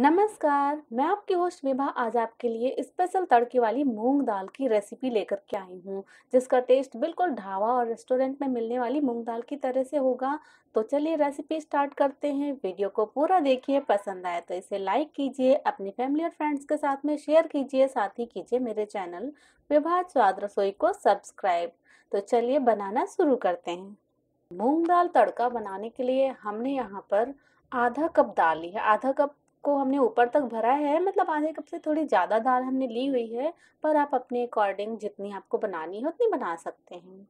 नमस्कार मैं आपकी होस्ट विभा आज आपके लिए स्पेशल तड़के वाली मूंग दाल की रेसिपी लेकर के आई हूँ जिसका टेस्ट बिल्कुल ढाबा और रेस्टोरेंट में मिलने वाली मूंग दाल की तरह से होगा तो चलिए रेसिपी स्टार्ट करते हैं वीडियो को पूरा देखिए पसंद आए तो इसे लाइक कीजिए अपनी फैमिली और फ्रेंड्स के साथ में शेयर कीजिए साथ ही कीजिए मेरे चैनल विभा स्वाद रसोई को सब्सक्राइब तो चलिए बनाना शुरू करते हैं मूंग दाल तड़का बनाने के लिए हमने यहाँ पर आधा कप दाल ली है आधा कप को हमने ऊपर तक भरा है मतलब आधे कप से थोड़ी ज़्यादा दाल हमने ली हुई है पर आप अपने अकॉर्डिंग जितनी आपको बनानी है उतनी बना सकते हैं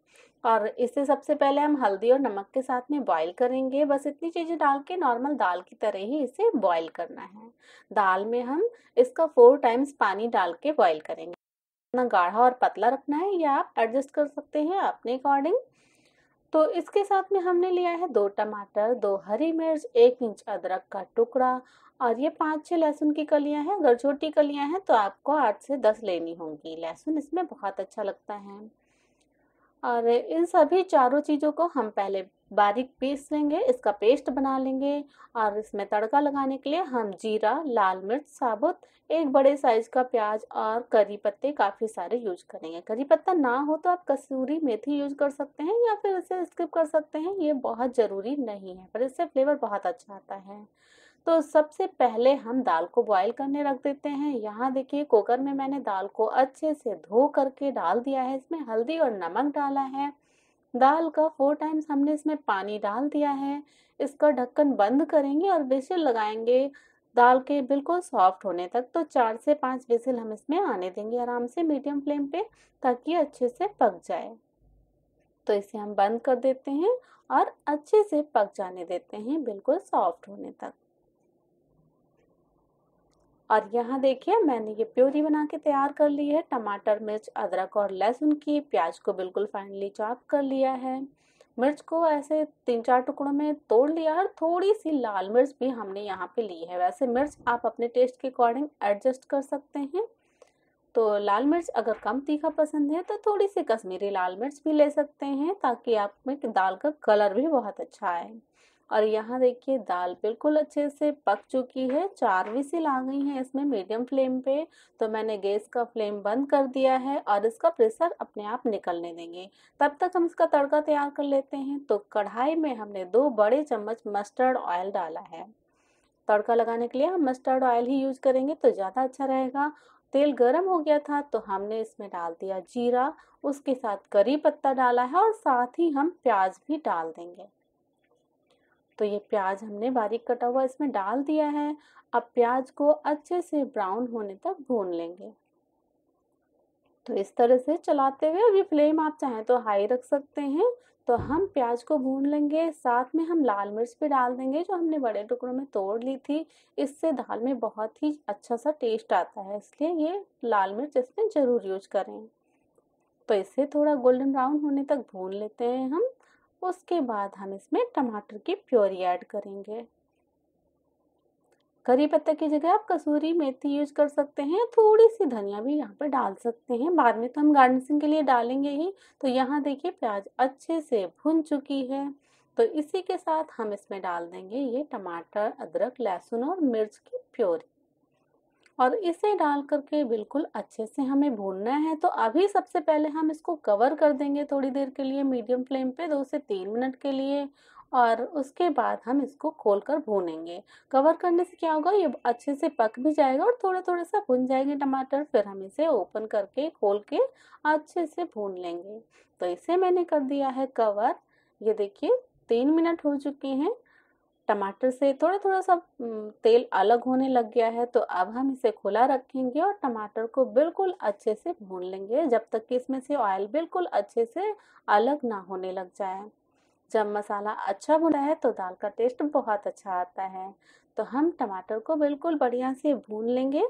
और इसे सबसे पहले हम हल्दी और नमक के साथ में बॉईल करेंगे बस इतनी चीज़ें डाल के नॉर्मल दाल की तरह ही इसे बॉईल करना है दाल में हम इसका फोर टाइम्स पानी डाल के बॉयल करेंगे इतना गाढ़ा और पतला रखना है या आप एडजस्ट कर सकते हैं अपने अकॉर्डिंग तो इसके साथ में हमने लिया है दो टमाटर दो हरी मिर्च एक इंच अदरक का टुकड़ा और ये पाँच छः लहसुन की कलियां हैं अगर छोटी कलियां हैं तो आपको आठ से दस लेनी होंगी लहसुन इसमें बहुत अच्छा लगता है और इन सभी चारों चीज़ों को हम पहले बारीक पीस लेंगे इसका पेस्ट बना लेंगे और इसमें तड़का लगाने के लिए हम जीरा लाल मिर्च साबुत एक बड़े साइज का प्याज और करी पत्ते काफ़ी सारे यूज करेंगे करी पत्ता ना हो तो आप कसूरी मेथी यूज कर सकते हैं या फिर इसे स्किप कर सकते हैं ये बहुत ज़रूरी नहीं है पर इससे फ्लेवर बहुत अच्छा आता है तो सबसे पहले हम दाल को बॉईल करने रख देते हैं यहाँ देखिए कुकर में मैंने दाल को अच्छे से धो करके डाल दिया है इसमें हल्दी और नमक डाला है दाल का फोर टाइम्स हमने इसमें पानी डाल दिया है इसका ढक्कन बंद करेंगे और विसिल लगाएंगे दाल के बिल्कुल सॉफ्ट होने तक तो चार से पांच विसिल हम इसमें आने देंगे आराम से मीडियम फ्लेम पे ताकि अच्छे से पक जाए तो इसे हम बंद कर देते हैं और अच्छे से पक जाने देते हैं बिल्कुल सॉफ्ट होने तक और यहाँ देखिए मैंने ये प्योरी बना के तैयार कर ली है टमाटर मिर्च अदरक और लहसुन की प्याज को बिल्कुल फाइनली चॉप कर लिया है मिर्च को ऐसे तीन चार टुकड़ों में तोड़ लिया और थोड़ी सी लाल मिर्च भी हमने यहाँ पे ली है वैसे मिर्च आप अपने टेस्ट के अकॉर्डिंग एडजस्ट कर सकते हैं तो लाल मिर्च अगर कम तीखा पसंद है तो थोड़ी सी कश्मीरी लाल मिर्च भी ले सकते हैं ताकि आप में दाल का कलर भी बहुत अच्छा आए और यहाँ देखिए दाल बिल्कुल अच्छे से पक चुकी है चार विसिल आ गई हैं इसमें मीडियम फ्लेम पे तो मैंने गैस का फ्लेम बंद कर दिया है और इसका प्रेशर अपने आप निकलने देंगे तब तक हम इसका तड़का तैयार कर लेते हैं तो कढ़ाई में हमने दो बड़े चम्मच मस्टर्ड ऑयल डाला है तड़का लगाने के लिए हम मस्टर्ड ऑयल ही यूज करेंगे तो ज़्यादा अच्छा रहेगा तेल गर्म हो गया था तो हमने इसमें डाल दिया जीरा उसके साथ करी पत्ता डाला है और साथ ही हम प्याज भी डाल देंगे तो ये प्याज हमने बारीक कटा हुआ इसमें डाल दिया है अब प्याज को अच्छे से ब्राउन होने तक भून लेंगे तो इस तरह से चलाते हुए अभी फ्लेम आप चाहें तो हाई रख सकते हैं तो हम प्याज को भून लेंगे साथ में हम लाल मिर्च भी डाल देंगे जो हमने बड़े टुकड़ों में तोड़ ली थी इससे दाल में बहुत ही अच्छा सा टेस्ट आता है इसलिए ये लाल मिर्च इसमें ज़रूर यूज करें तो इसे थोड़ा गोल्डन ब्राउन होने तक भून लेते हैं हम उसके बाद हम इसमें टमाटर की प्योरी ऐड करेंगे करी पत्ता की जगह आप कसूरी मेथी यूज कर सकते हैं थोड़ी सी धनिया भी यहाँ पर डाल सकते हैं बाद में तो हम गार्निशिंग के लिए डालेंगे ही तो यहाँ देखिए प्याज अच्छे से भुन चुकी है तो इसी के साथ हम इसमें डाल देंगे ये टमाटर अदरक लहसुन और मिर्च की प्योरी और इसे डाल करके बिल्कुल अच्छे से हमें भूनना है तो अभी सबसे पहले हम इसको कवर कर देंगे थोड़ी देर के लिए मीडियम फ्लेम पे दो से तीन मिनट के लिए और उसके बाद हम इसको खोल कर भूनेंगे कवर करने से क्या होगा ये अच्छे से पक भी जाएगा और थोड़ा थोड़ा सा भुन जाएंगे टमाटर फिर हम इसे ओपन करके खोल के अच्छे से भून लेंगे तो इसे मैंने कर दिया है कवर ये देखिए तीन मिनट हो चुके हैं टमाटर से थोड़ा थोड़ा सा तेल अलग होने लग गया है तो अब हम इसे खुला रखेंगे और टमाटर को बिल्कुल अच्छे से भून लेंगे जब तक कि इसमें से ऑयल बिल्कुल अच्छे से अलग ना होने लग जाए जब मसाला अच्छा भुना है तो दाल का टेस्ट बहुत अच्छा आता है तो हम टमाटर को बिल्कुल बढ़िया से भून लेंगे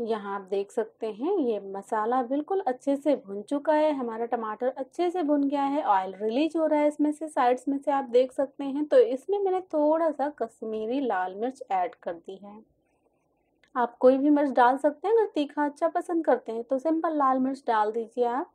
यहाँ आप देख सकते हैं ये मसाला बिल्कुल अच्छे से भुन चुका है हमारा टमाटर अच्छे से भुन गया है ऑयल रिलीज हो रहा है इसमें से साइड्स में से आप देख सकते हैं तो इसमें मैंने थोड़ा सा कश्मीरी लाल मिर्च ऐड कर दी है आप कोई भी मिर्च डाल सकते हैं अगर तीखा अच्छा पसंद करते हैं तो सिंपल लाल मिर्च डाल दीजिए आप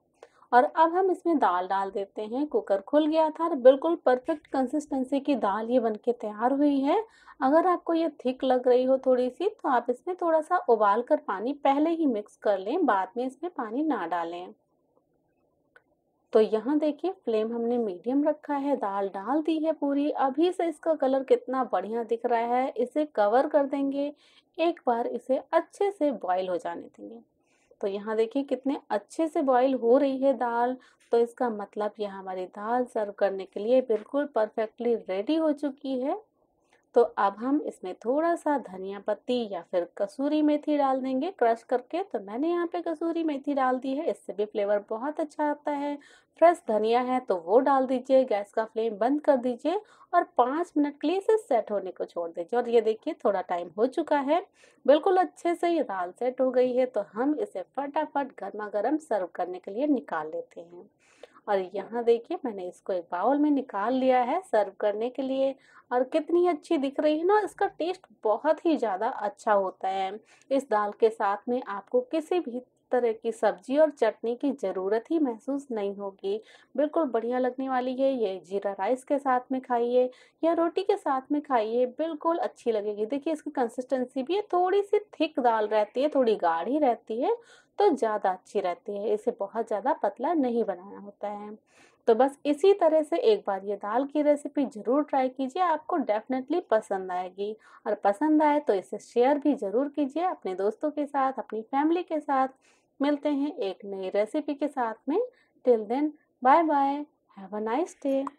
और अब हम इसमें दाल डाल देते हैं कुकर खुल गया था और बिल्कुल परफेक्ट कंसिस्टेंसी की दाल ये बनके तैयार हुई है अगर आपको ये थिक लग रही हो थोड़ी सी तो आप इसमें थोड़ा सा उबाल कर पानी पहले ही मिक्स कर लें बाद में इसमें पानी ना डालें तो यहाँ देखिए फ्लेम हमने मीडियम रखा है दाल डाल दी है पूरी अभी से इसका कलर कितना बढ़िया दिख रहा है इसे कवर कर देंगे एक बार इसे अच्छे से बॉईल हो जाने देंगे तो यहाँ देखिए कितने अच्छे से बॉईल हो रही है दाल तो इसका मतलब यह हमारी दाल सर्व करने के लिए बिल्कुल परफेक्टली रेडी हो चुकी है तो अब हम इसमें थोड़ा सा धनिया पत्ती या फिर कसूरी मेथी डाल देंगे क्रश करके तो मैंने यहाँ पे कसूरी मेथी डाल दी है इससे भी फ्लेवर बहुत अच्छा आता है फ्रेश धनिया है तो वो डाल दीजिए गैस का फ्लेम बंद कर दीजिए और पाँच मिनट के लिए इसे सेट होने को छोड़ दीजिए और ये देखिए थोड़ा टाइम हो चुका है बिल्कुल अच्छे से ये दाल सेट हो गई है तो हम इसे फटाफट गर्मा गर्म सर्व करने के लिए निकाल लेते हैं और यहाँ देखिए मैंने इसको एक बाउल में निकाल लिया है सर्व करने के लिए और कितनी अच्छी दिख रही है ना इसका टेस्ट बहुत ही ज़्यादा अच्छा होता है इस दाल के साथ में आपको किसी भी तरह की सब्जी और चटनी की ज़रूरत ही महसूस नहीं होगी बिल्कुल बढ़िया लगने वाली है ये जीरा राइस के साथ में खाइए या रोटी के साथ में खाइए बिल्कुल अच्छी लगेगी देखिए इसकी कंसिस्टेंसी भी है थोड़ी सी थिक दाल रहती है थोड़ी गाढ़ी रहती है तो ज़्यादा अच्छी रहती है इसे बहुत ज़्यादा पतला नहीं बनाना होता है तो बस इसी तरह से एक बार ये दाल की रेसिपी ज़रूर ट्राई कीजिए आपको डेफिनेटली पसंद आएगी और पसंद आए तो इसे शेयर भी ज़रूर कीजिए अपने दोस्तों के साथ अपनी फैमिली के साथ मिलते हैं एक नई रेसिपी के साथ में till then bye bye have a nice day